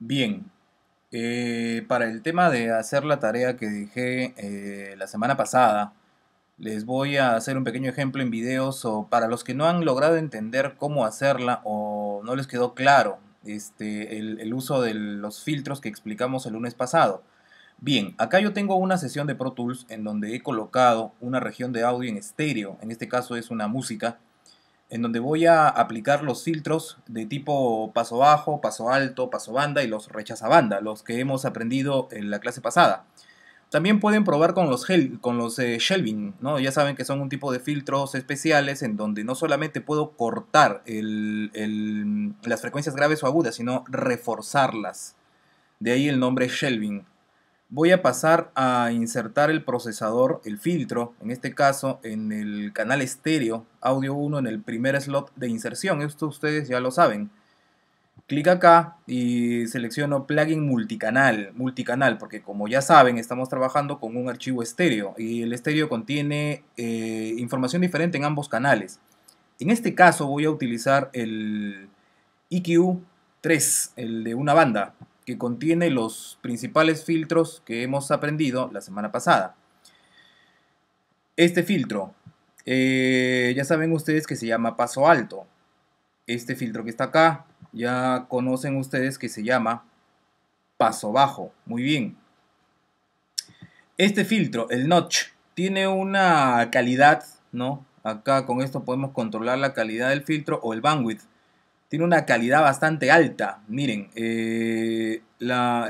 Bien, eh, para el tema de hacer la tarea que dejé eh, la semana pasada, les voy a hacer un pequeño ejemplo en videos o para los que no han logrado entender cómo hacerla o no les quedó claro este, el, el uso de los filtros que explicamos el lunes pasado. Bien, acá yo tengo una sesión de Pro Tools en donde he colocado una región de audio en estéreo, en este caso es una música, en donde voy a aplicar los filtros de tipo paso bajo, paso alto, paso banda y los rechaza banda, los que hemos aprendido en la clase pasada. También pueden probar con los, gel, con los eh, shelving, ¿no? ya saben que son un tipo de filtros especiales en donde no solamente puedo cortar las frecuencias graves o agudas, sino reforzarlas. De ahí el nombre shelving voy a pasar a insertar el procesador, el filtro, en este caso en el canal estéreo, audio 1, en el primer slot de inserción. Esto ustedes ya lo saben. Clic acá y selecciono plugin multicanal, multicanal, porque como ya saben, estamos trabajando con un archivo estéreo y el estéreo contiene eh, información diferente en ambos canales. En este caso voy a utilizar el IQ3, e el de una banda, que contiene los principales filtros que hemos aprendido la semana pasada. Este filtro, eh, ya saben ustedes que se llama paso alto. Este filtro que está acá, ya conocen ustedes que se llama paso bajo. Muy bien. Este filtro, el notch, tiene una calidad, ¿no? Acá con esto podemos controlar la calidad del filtro o el bandwidth tiene una calidad bastante alta. Miren, eh, la,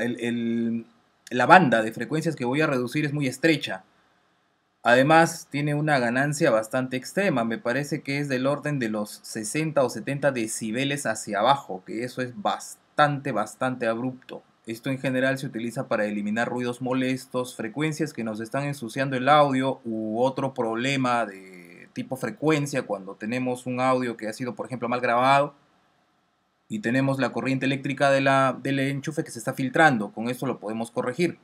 la banda de frecuencias que voy a reducir es muy estrecha. Además, tiene una ganancia bastante extrema. Me parece que es del orden de los 60 o 70 decibeles hacia abajo, que eso es bastante, bastante abrupto. Esto en general se utiliza para eliminar ruidos molestos, frecuencias que nos están ensuciando el audio u otro problema de tipo frecuencia cuando tenemos un audio que ha sido, por ejemplo, mal grabado y tenemos la corriente eléctrica de la, del enchufe que se está filtrando. Con esto lo podemos corregir.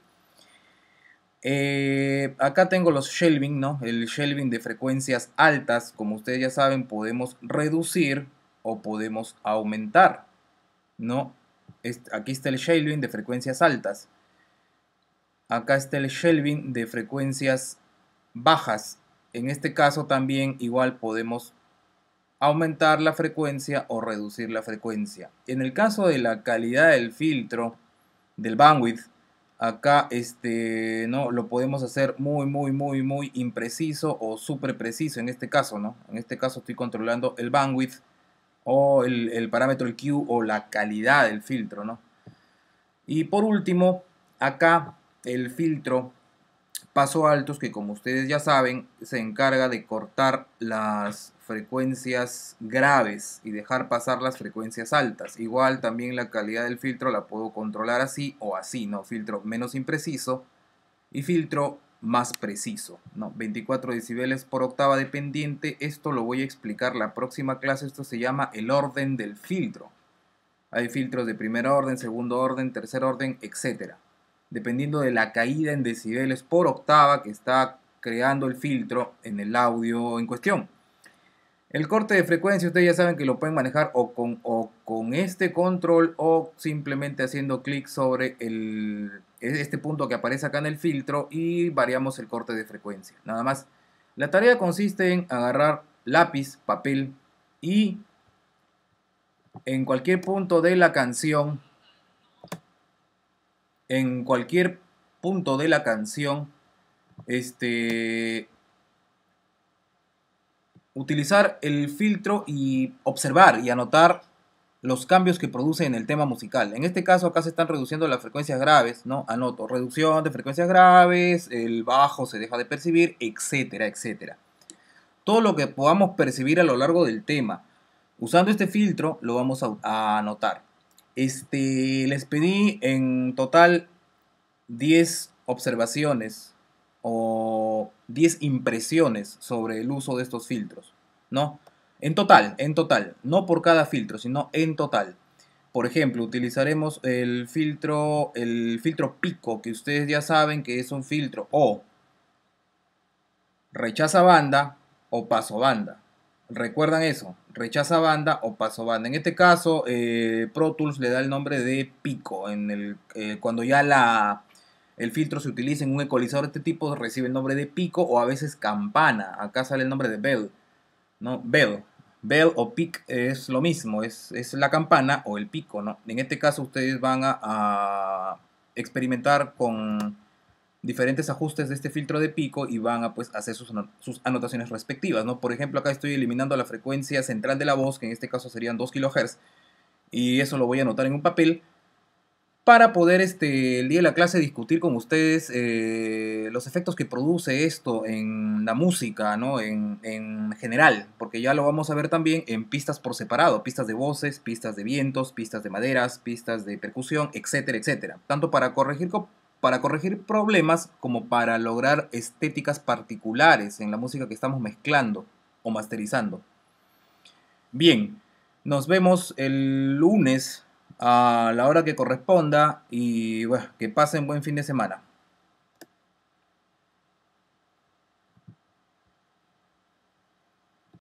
Eh, acá tengo los shelving, ¿no? El shelving de frecuencias altas, como ustedes ya saben, podemos reducir o podemos aumentar, ¿no? aquí está el shelving de frecuencias altas. Acá está el shelving de frecuencias bajas. En este caso también igual podemos aumentar la frecuencia o reducir la frecuencia. En el caso de la calidad del filtro, del bandwidth, acá este, ¿no? lo podemos hacer muy, muy, muy, muy impreciso o súper preciso en este caso. ¿no? En este caso estoy controlando el bandwidth o el, parámetro Q o la calidad del filtro. ¿no? Y por último, acá el filtro paso altos que como ustedes ya saben se encarga de cortar las frecuencias graves y dejar pasar las frecuencias altas. Igual también la calidad del filtro la puedo controlar así o así, ¿no? Filtro menos impreciso y filtro más preciso, ¿no? 24 decibeles por octava dependiente, esto lo voy a explicar la próxima clase, esto se llama el orden del filtro. Hay filtros de primer orden, segundo orden, tercer orden, etc. Dependiendo de la caída en decibeles por octava que está creando el filtro en el audio en cuestión. El corte de frecuencia ustedes ya saben que lo pueden manejar o con, o con este control o simplemente haciendo clic sobre el, este punto que aparece acá en el filtro y variamos el corte de frecuencia. Nada más. La tarea consiste en agarrar lápiz, papel y en cualquier punto de la canción, en cualquier punto de la canción, este, utilizar el filtro y observar y anotar los cambios que produce en el tema musical. En este caso acá se están reduciendo las frecuencias graves, ¿no? Anoto reducción de frecuencias graves, el bajo se deja de percibir, etcétera, etcétera. Todo lo que podamos percibir a lo largo del tema. Usando este filtro lo vamos a, anotar. Este, les pedí en total 10 observaciones o 10 impresiones sobre el uso de estos filtros, ¿no? En total, en total, no por cada filtro, sino en total. Por ejemplo, utilizaremos el filtro, el filtro pico, que ustedes ya saben que es un filtro o rechaza banda o paso banda. Recuerdan eso, rechaza banda o paso banda. En este caso, eh, Pro Tools le da el nombre de pico en el, eh, cuando ya la, el filtro se utiliza en un ecualizador de este tipo, recibe el nombre de pico o a veces campana. Acá sale el nombre de bell. ¿no? Bell. Bell o pic es lo mismo, es, es la campana o el pico. ¿no? En este caso ustedes van a, experimentar con diferentes ajustes de este filtro de pico y van a pues, hacer sus, sus, anotaciones respectivas. ¿no? Por ejemplo, acá estoy eliminando la frecuencia central de la voz, que en este caso serían 2 kHz, y eso lo voy a anotar en un papel para poder este, el día de la clase discutir con ustedes eh, los efectos que produce esto en la música, ¿no? En, general, porque ya lo vamos a ver también en pistas por separado, pistas de voces, pistas de vientos, pistas de maderas, pistas de percusión, etcétera, etcétera. Tanto para corregir, para corregir problemas como para lograr estéticas particulares en la música que estamos mezclando o masterizando. Bien, nos vemos el lunes a la hora que corresponda y bueno, que pasen buen fin de semana.